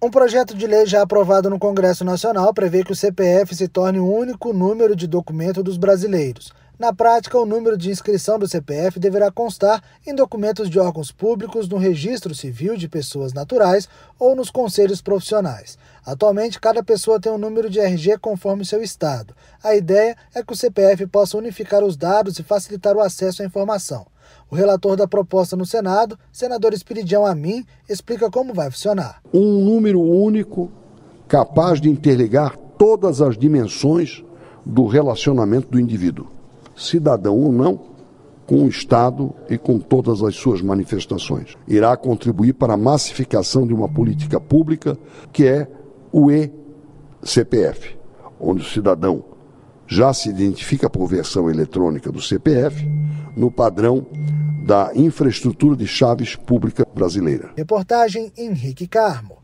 Um projeto de lei já aprovado no Congresso Nacional prevê que o CPF se torne o único número de documento dos brasileiros. Na prática, o número de inscrição do CPF deverá constar em documentos de órgãos públicos no Registro Civil de Pessoas Naturais ou nos conselhos profissionais. Atualmente, cada pessoa tem um número de RG conforme seu estado. A ideia é que o CPF possa unificar os dados e facilitar o acesso à informação. O relator da proposta no Senado, senador Espiridião Amin, explica como vai funcionar. Um número único capaz de interligar todas as dimensões do relacionamento do indivíduo cidadão ou não, com o Estado e com todas as suas manifestações. Irá contribuir para a massificação de uma política pública que é o eCPF, onde o cidadão já se identifica por versão eletrônica do CPF no padrão da infraestrutura de chaves pública brasileira. Reportagem Henrique Carmo.